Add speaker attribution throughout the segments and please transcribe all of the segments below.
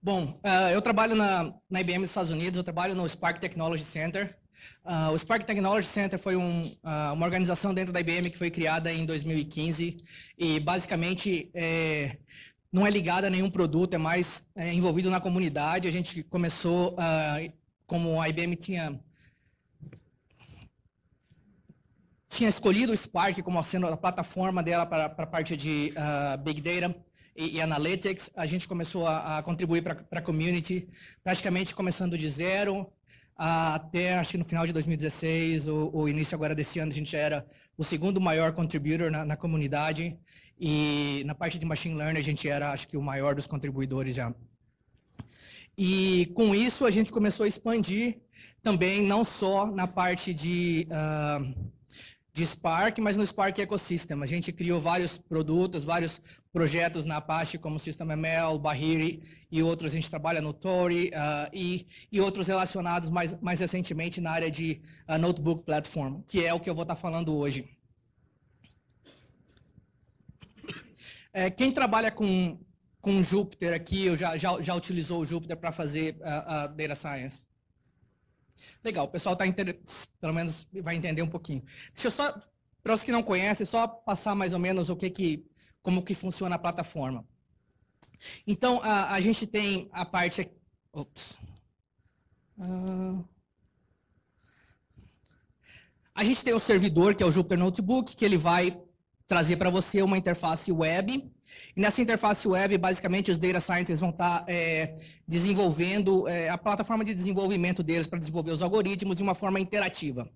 Speaker 1: Bom, uh, eu trabalho na, na, IBM dos Estados Unidos, eu trabalho no Spark Technology Center. Uh, o Spark Technology Center foi um, uh, uma organização dentro da IBM que foi criada em 2015 e basicamente é, não é ligada a nenhum produto, é mais é, envolvido na comunidade. A gente começou, como a IBM tinha tinha escolhido o Spark como sendo a plataforma dela para a parte de uh, Big Data e, e analytics. A gente começou a, a contribuir para a community, praticamente começando de zero até acho que no final de 2016, o, o início agora desse ano, a gente era o segundo maior contributor na, na, comunidade e na parte de machine learning a gente era acho que o maior dos contribuidores já. E com isso a gente começou a expandir também não só na parte de uh, de Spark, mas no Spark Ecosystem. A gente criou vários produtos, vários projetos na Apache, como ML, Bahiri e outros. A gente trabalha no Tori uh, e, e, outros relacionados mais, mais recentemente na área de uh, Notebook Platform, que é o que eu vou estar tá falando hoje. É, quem trabalha com, com Jupyter aqui, eu já, já, já utilizou o Jupyter para fazer uh, uh, Data Science? Legal, o pessoal tá inter... pelo menos vai entender um pouquinho. Deixa eu só, para os que não conhecem, só passar mais ou menos o que que, como que funciona a plataforma. Então, a, a gente tem a parte... Ops. Uh... A gente tem o servidor, que é o Jupyter Notebook, que ele vai trazer para você uma interface web. E nessa interface web, basicamente, os data scientists vão estar tá, é, desenvolvendo é, a plataforma de desenvolvimento deles para desenvolver os algoritmos de uma forma interativa.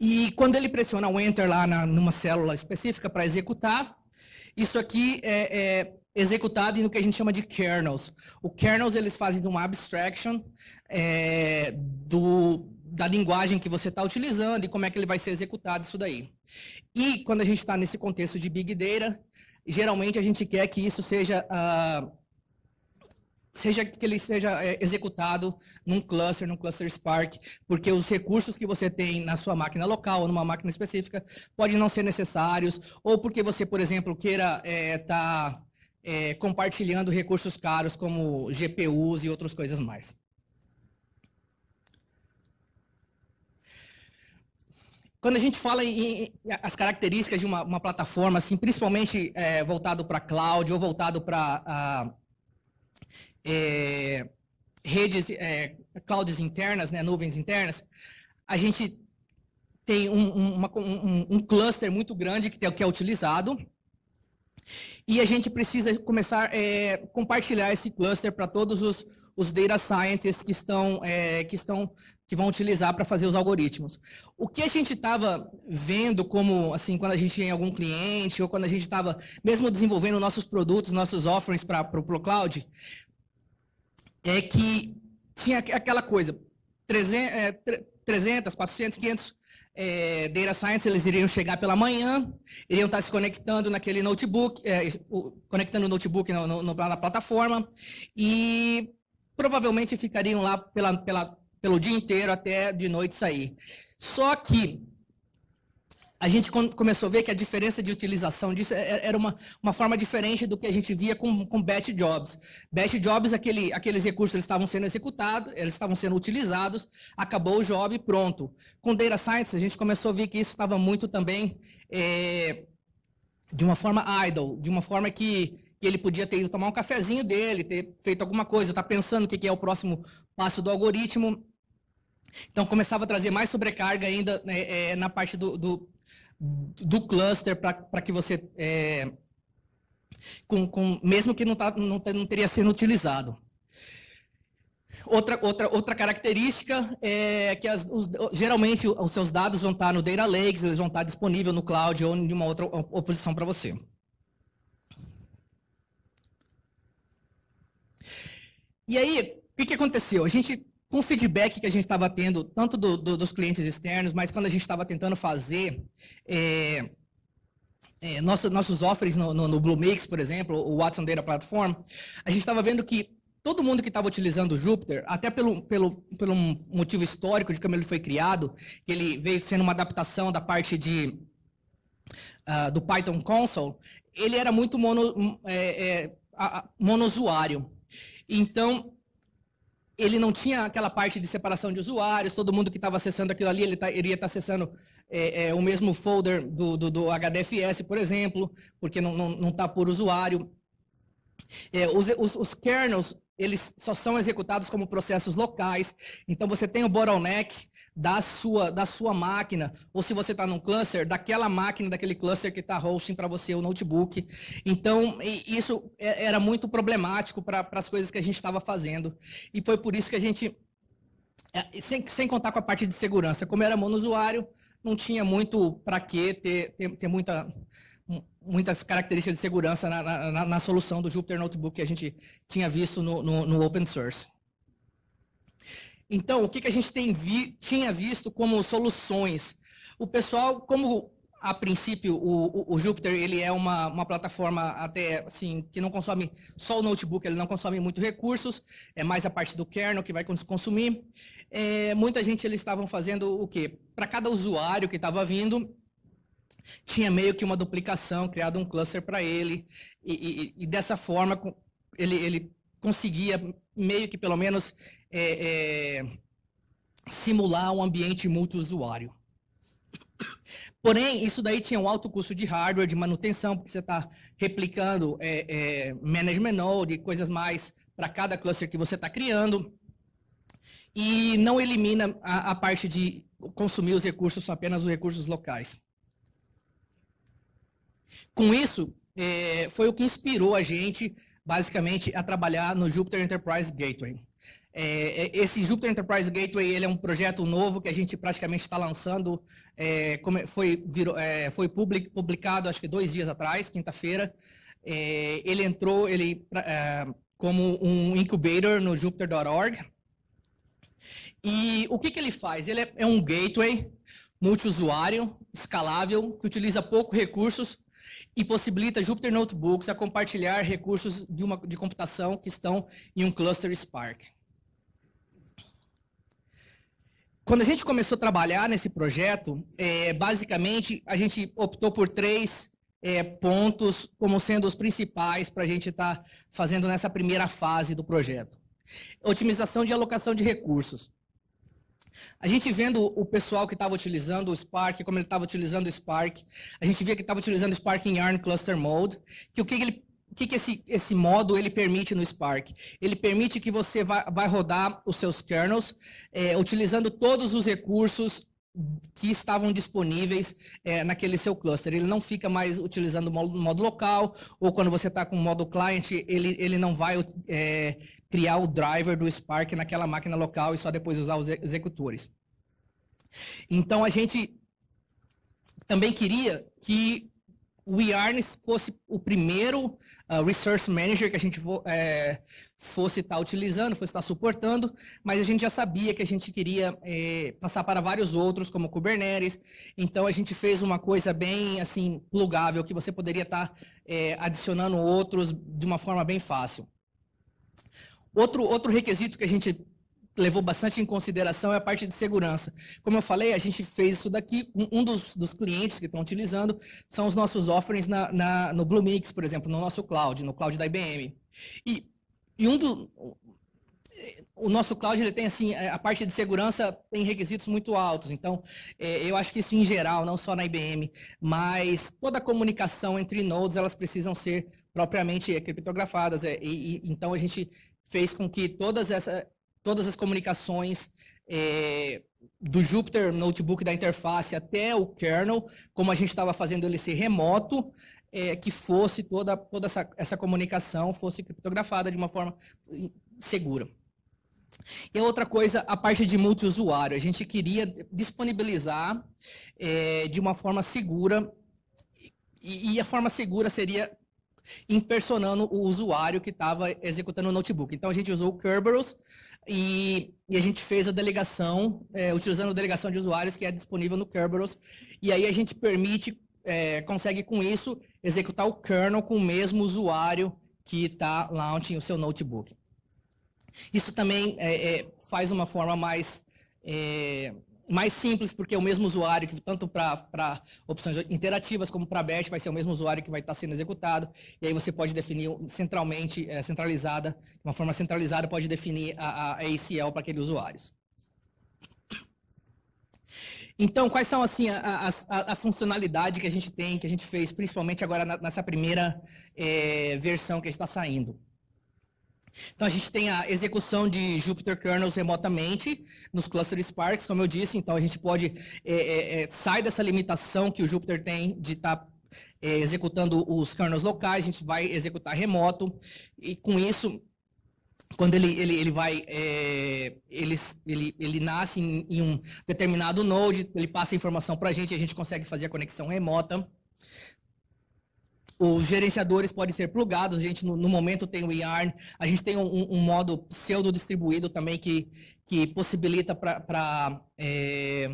Speaker 1: E quando ele pressiona o Enter lá na, numa célula específica para executar, isso aqui é, é, executado no que a gente chama de kernels. O kernels, eles fazem uma abstraction é, do, da linguagem que você está utilizando e como é que ele vai ser executado isso daí. E quando a gente está nesse contexto de Big Data, geralmente a gente quer que isso seja uh, seja que ele seja é, executado num cluster, num cluster Spark, porque os recursos que você tem na sua máquina local ou numa máquina específica podem não ser necessários, ou porque você, por exemplo, queira estar é, tá, é, compartilhando recursos caros como GPUs e outras coisas mais. Quando a gente fala em, em as características de uma, uma plataforma, assim, principalmente é, voltado para cloud ou voltado para é, redes, é, clouds internas, né, nuvens internas, a gente tem um, uma, um, um cluster muito grande que, tem, que é utilizado, e a gente precisa começar a é, compartilhar esse cluster para todos os, os data scientists que estão, é, que estão que vão utilizar para fazer os algoritmos. O que a gente estava vendo como, assim, quando a gente tinha algum cliente ou quando a gente estava mesmo desenvolvendo nossos produtos, nossos offerings para o cloud, é que tinha aquela coisa, 300, 400, 500 é, data science, eles iriam chegar pela manhã, iriam estar tá se conectando naquele notebook, é, o, conectando o notebook no, no, no, na plataforma, e provavelmente ficariam lá pela, pela pelo dia inteiro até de noite sair. Só que a gente começou a ver que a diferença de utilização disso é, era uma, uma forma diferente do que a gente via com, com batch jobs. Batch jobs, aquele, aqueles recursos eles estavam sendo executados, eles estavam sendo utilizados, acabou o job, pronto. Com data science, a gente começou a ver que isso estava muito também é, de uma forma idle, de uma forma que, que ele podia ter ido tomar um cafezinho dele, ter feito alguma coisa, estar tá pensando o que, que é o próximo passo do algoritmo então começava a trazer mais sobrecarga ainda né, é, na parte do, do, do cluster para que você. É, com, com, mesmo que não, tá, não, não teria sido utilizado. Outra, outra, outra característica é que as, os, geralmente os seus dados vão estar no Data Lakes, eles vão estar disponíveis no cloud ou em uma outra oposição para você. E aí, o que, que aconteceu? A gente com o feedback que a gente estava tendo, tanto do, do, dos clientes externos, mas quando a gente estava tentando fazer é, é, nosso, nossos offers no, no, no por exemplo, o Watson Data Platform, a gente estava vendo que todo mundo que estava utilizando o Jupyter, até pelo, pelo, pelo motivo histórico de como ele foi criado, que ele veio sendo uma adaptação da parte de uh, do Python Console, ele era muito mono, é, é monosuário. Então, ele não tinha aquela parte de separação de usuários, todo mundo que estava acessando aquilo ali, ele tá, iria estar tá acessando é, é, o mesmo folder do, do, do, HDFS, por exemplo, porque não está não, não tá por usuário. É, os, os, os, kernels, eles só são executados como processos locais, então você tem o bottleneck, da sua, da sua máquina, ou se você está num cluster, daquela máquina, daquele cluster que está hosting para você o notebook. Então, isso é, era muito problemático para as coisas que a gente estava fazendo. E foi por isso que a gente, é, sem, sem contar com a parte de segurança, como era monousuário, não tinha muito para que ter, ter, ter, muita muitas características de segurança na, na, na, solução do Jupyter Notebook que a gente tinha visto no, no, no open source. Então, o que, que a gente vi, tinha visto como soluções? O pessoal, como a princípio o, o, o Jupyter ele é uma, uma, plataforma até assim que não consome só o notebook, ele não consome muito recursos, é mais a parte do kernel que vai consumir. É, muita gente eles estavam fazendo o quê? Para cada usuário que estava vindo, tinha meio que uma duplicação, criado um cluster para ele, e, e, e, dessa forma ele, ele conseguia meio que pelo menos é, é, simular um ambiente multiusuário. Porém, isso daí tinha um alto custo de hardware, de manutenção, porque você está replicando é, é, management node, coisas mais para cada cluster que você está criando. E não elimina a, a, parte de consumir os recursos, apenas os recursos locais. Com isso, é, foi o que inspirou a gente, basicamente, a trabalhar no Jupyter Enterprise Gateway. É, é, esse Jupyter Enterprise Gateway ele é um projeto novo que a gente praticamente está lançando. É, foi virou, é, foi public, publicado acho que dois dias atrás, quinta-feira. É, ele entrou ele é, como um incubator no Jupyter.org. E o que, que ele faz? Ele é um gateway multiusuário, escalável, que utiliza pouco recursos e possibilita Jupyter Notebooks a compartilhar recursos de, uma, de computação que estão em um cluster Spark. Quando a gente começou a trabalhar nesse projeto, é, basicamente a gente optou por três é, pontos como sendo os principais para a gente estar tá fazendo nessa primeira fase do projeto. Otimização de alocação de recursos. A gente vendo o pessoal que estava utilizando o Spark, como ele estava utilizando o Spark, a gente via que estava utilizando o Spark em Yarn Cluster Mode, que o que ele o que, que esse, esse modo ele permite no Spark? Ele permite que você vai, vai rodar os seus kernels é, utilizando todos os recursos que estavam disponíveis é, naquele seu cluster. Ele não fica mais utilizando o modo, modo local, ou quando você está com o modo client, ele, ele não vai é, criar o driver do Spark naquela máquina local e só depois usar os executores. Então, a gente também queria que o Yarns fosse o primeiro uh, resource manager que a gente é, fosse estar tá utilizando, fosse estar tá suportando, mas a gente já sabia que a gente queria é, passar para vários outros, como Kubernetes. Então a gente fez uma coisa bem assim plugável que você poderia estar tá, é, adicionando outros de uma forma bem fácil. Outro, outro requisito que a gente levou bastante em consideração é a parte de segurança. Como eu falei, a gente fez isso daqui. Um dos, dos clientes que estão utilizando são os nossos offerings na, na, no Bluemix, por exemplo, no nosso cloud, no cloud da IBM. E, e um do, o nosso cloud ele tem assim a parte de segurança tem requisitos muito altos então é, eu acho que isso em geral não só na IBM mas toda a comunicação entre nodes elas precisam ser propriamente criptografadas é, e, e então a gente fez com que todas essa, todas as comunicações é, do Jupyter Notebook da interface até o kernel, como a gente estava fazendo ele ser remoto, é, que fosse toda, toda essa, essa comunicação fosse criptografada de uma forma segura. E outra coisa, a parte de multiusuário. A gente queria disponibilizar é, de uma forma segura, e, e a forma segura seria impersonando o usuário que estava executando o notebook. Então a gente usou o Kerberos e, e a gente fez a delegação, é, utilizando a delegação de usuários que é disponível no Kerberos. E aí a gente permite, é, consegue com isso executar o kernel com o mesmo usuário que está launching o seu notebook. Isso também é, é faz uma forma mais é, mais simples, porque é o mesmo usuário que tanto para opções interativas como para bash vai ser o mesmo usuário que vai estar tá sendo executado. E aí você pode definir centralmente, é, centralizada, de uma forma centralizada, pode definir a, a ACL para aqueles usuários. Então, quais são assim as, funcionalidades que a gente tem, que a gente fez, principalmente agora nessa primeira é, versão que está saindo? Então a gente tem a execução de Jupyter kernels remotamente nos cluster Sparks, como eu disse. Então a gente pode é, é, é sai dessa limitação que o Jupyter tem de estar tá, é, executando os kernels locais, a gente vai executar remoto e com isso quando ele, ele, ele vai, é, ele, ele, ele nasce em, em um determinado node, ele passa a informação para a gente, e a gente consegue fazer a conexão remota os gerenciadores podem ser plugados, a gente no, no momento tem o YARN, a gente tem um, um modo pseudo-distribuído também que, que possibilita para é,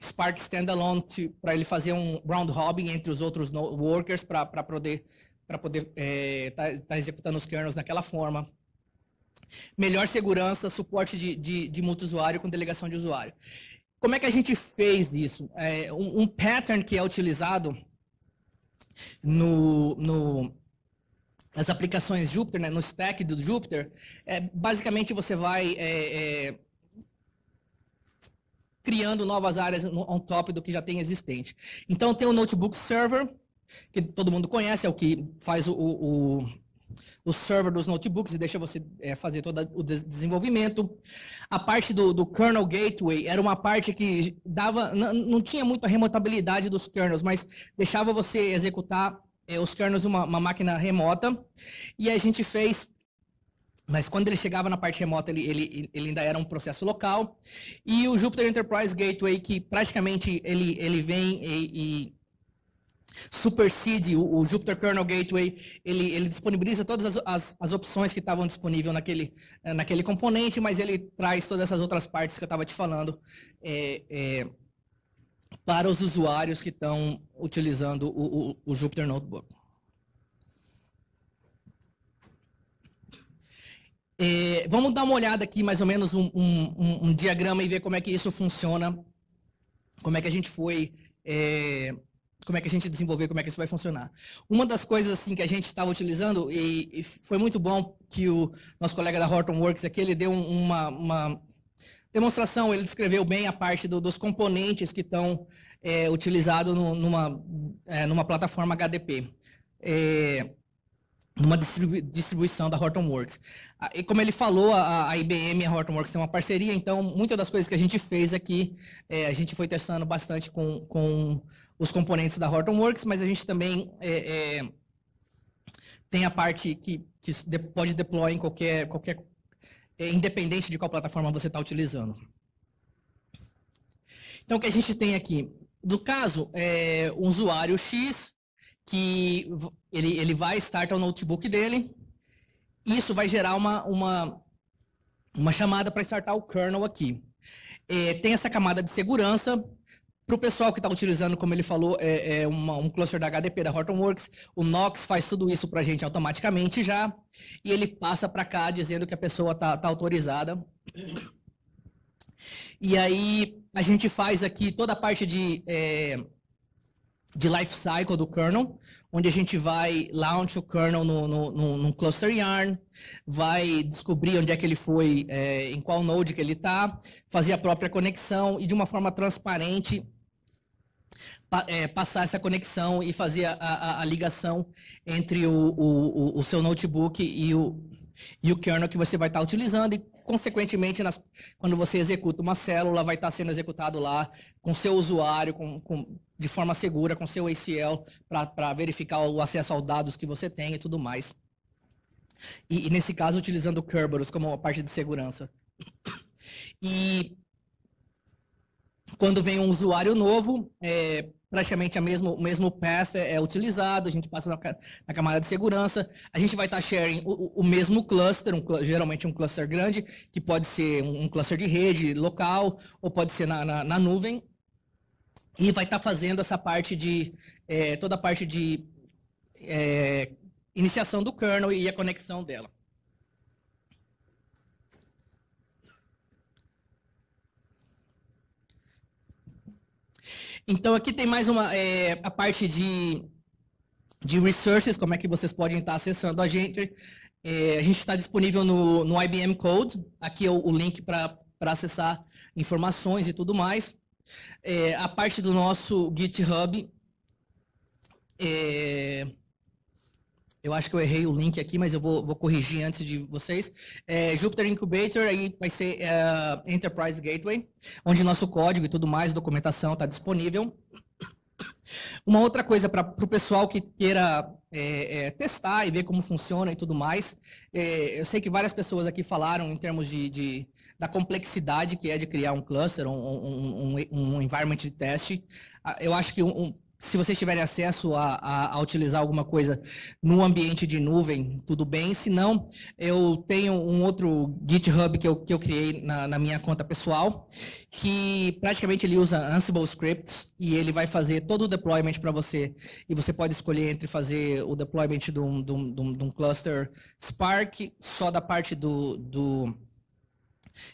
Speaker 1: Spark Standalone para ele fazer um round robin entre os outros workers para poder estar poder é, tá, tá executando os kernels daquela forma. Melhor segurança, suporte de, de, de multi-usuário com delegação de usuário. Como é que a gente fez isso? É, um, um pattern que é utilizado no, no nas aplicações Jupyter, né, no stack do Jupyter, é, basicamente você vai é, é, criando novas áreas on top do que já tem existente. Então tem o Notebook Server, que todo mundo conhece, é o que faz o, o o server dos notebooks e deixa você é, fazer todo o desenvolvimento. A parte do, do, kernel gateway era uma parte que dava, não tinha muito a remotabilidade dos kernels, mas deixava você executar é, os kernels uma, uma máquina remota. E a gente fez mas quando ele chegava na parte remota, ele, ele, ele, ainda era um processo local. E o Jupyter Enterprise Gateway, que praticamente ele, ele vem e, e supersede o, o Jupyter Kernel Gateway, ele, ele disponibiliza todas as, as, as opções que estavam disponíveis naquele, eh, naquele componente, mas ele traz todas essas outras partes que eu estava te falando é, é, para os usuários que estão utilizando o, o, o Jupyter Notebook. É, vamos dar uma olhada aqui, mais ou menos, um, um, um, diagrama e ver como é que isso funciona, como é que a gente foi como é que a gente desenvolver, como é que isso vai funcionar. Uma das coisas assim que a gente estava utilizando e, e, foi muito bom que o nosso colega da Hortonworks aqui ele deu uma, uma demonstração, ele descreveu bem a parte do, dos componentes que estão é, utilizados numa, é, numa plataforma HDP. É, numa distribuição da Hortonworks. Ah, e como ele falou, a, IBM e a Hortonworks têm é uma parceria, então muitas das coisas que a gente fez aqui, é, a gente foi testando bastante com os componentes da Hortonworks, mas a gente também é, é, tem a parte que, que pode deploy em qualquer, qualquer é, independente de qual plataforma você está utilizando. Então, o que a gente tem aqui? Do caso, é, um usuário X, que ele, ele vai startar o notebook dele, isso vai gerar uma, uma, uma chamada para startar o kernel aqui. É, tem essa camada de segurança, para o pessoal que está utilizando, como ele falou, é, é uma, um cluster da HDP da Hortonworks, o Nox faz tudo isso para a gente automaticamente já, e ele passa para cá dizendo que a pessoa está tá autorizada. E aí a gente faz aqui toda a parte de, é, de life cycle do kernel, onde a gente vai launch o kernel no, no, no, no cluster yarn, vai descobrir onde é que ele foi, é, em qual node que ele está, fazer a própria conexão e de uma forma transparente é, passar essa conexão e fazer a, a, a ligação entre o, o, o, seu notebook e o, e o kernel que você vai estar utilizando e, consequentemente, nas, quando você executa uma célula, vai estar sendo executado lá com seu usuário, com, com de forma segura, com seu ACL, para verificar o acesso aos dados que você tem e tudo mais. E, e nesse caso, utilizando o Kerberos como uma parte de segurança. E quando vem um usuário novo, é, praticamente a mesmo, o mesmo path é, é, utilizado, a gente passa na, na, camada de segurança, a gente vai estar tá sharing o, o, mesmo cluster, um, geralmente um cluster grande, que pode ser um, cluster de rede local, ou pode ser na, na, na nuvem, e vai estar tá fazendo essa parte de, é, toda a parte de é, iniciação do kernel e a conexão dela. Então aqui tem mais uma é, a parte de, de resources, como é que vocês podem estar acessando a gente. É, a gente está disponível no, no IBM Code, aqui é o, o link para acessar informações e tudo mais. É, a parte do nosso GitHub. É, eu acho que eu errei o link aqui, mas eu vou, vou corrigir antes de vocês. É, Jupyter Incubator aí vai ser é, Enterprise Gateway, onde nosso código e tudo mais, documentação está disponível. Uma outra coisa para o pessoal que queira é, é, testar e ver como funciona e tudo mais. É, eu sei que várias pessoas aqui falaram em termos de, de da complexidade que é de criar um cluster, um, um, um, um environment de teste. Ah, eu acho que um, se vocês tiverem acesso a, a, a, utilizar alguma coisa no ambiente de nuvem, tudo bem. Se não, eu tenho um outro GitHub que eu, que eu criei na, na minha conta pessoal, que praticamente ele usa Ansible Scripts e ele vai fazer todo o deployment para você. E você pode escolher entre fazer o deployment de um, de um, de um cluster Spark, só da parte do, do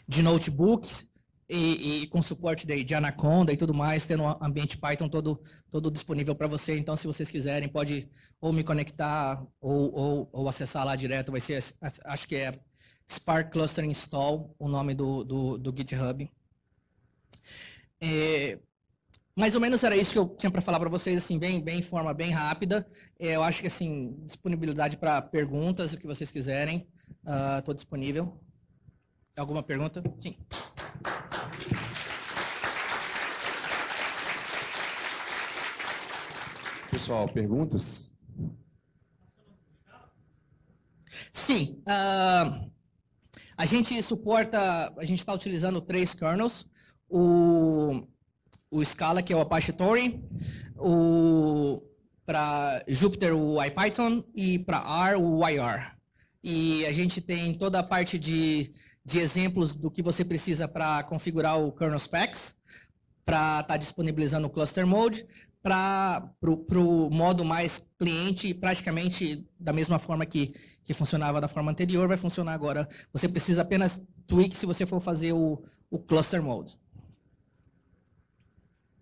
Speaker 1: de notebooks e, e, com suporte daí de Anaconda e tudo mais, tendo um ambiente Python todo, todo disponível para você. Então, se vocês quiserem, pode ou me conectar ou, ou, ou, acessar lá direto. Vai ser, acho que é Spark Cluster Install, o nome do, do, do GitHub. É, mais ou menos era isso que eu tinha para falar para vocês, assim, bem, bem forma bem rápida. É, eu acho que assim disponibilidade para perguntas, o que vocês quiserem, estou uh, ah, disponível. Alguma pergunta? Sim. pessoal, perguntas? Sim. Uh, a gente suporta, a gente está utilizando três kernels. O, o Scala, que é o Apache Tori, o para Jupyter o IPython e para R o IR. E a gente tem toda a parte de, de exemplos do que você precisa para configurar o kernel specs, para estar tá disponibilizando o cluster mode, para o modo mais cliente, praticamente da mesma forma que, que funcionava da forma anterior, vai funcionar agora. Você precisa apenas tweak se você for fazer o, o cluster mode.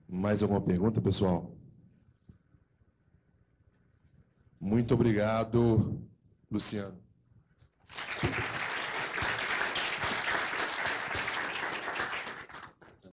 Speaker 1: Mais alguma pergunta, pessoal? Muito obrigado, Luciano.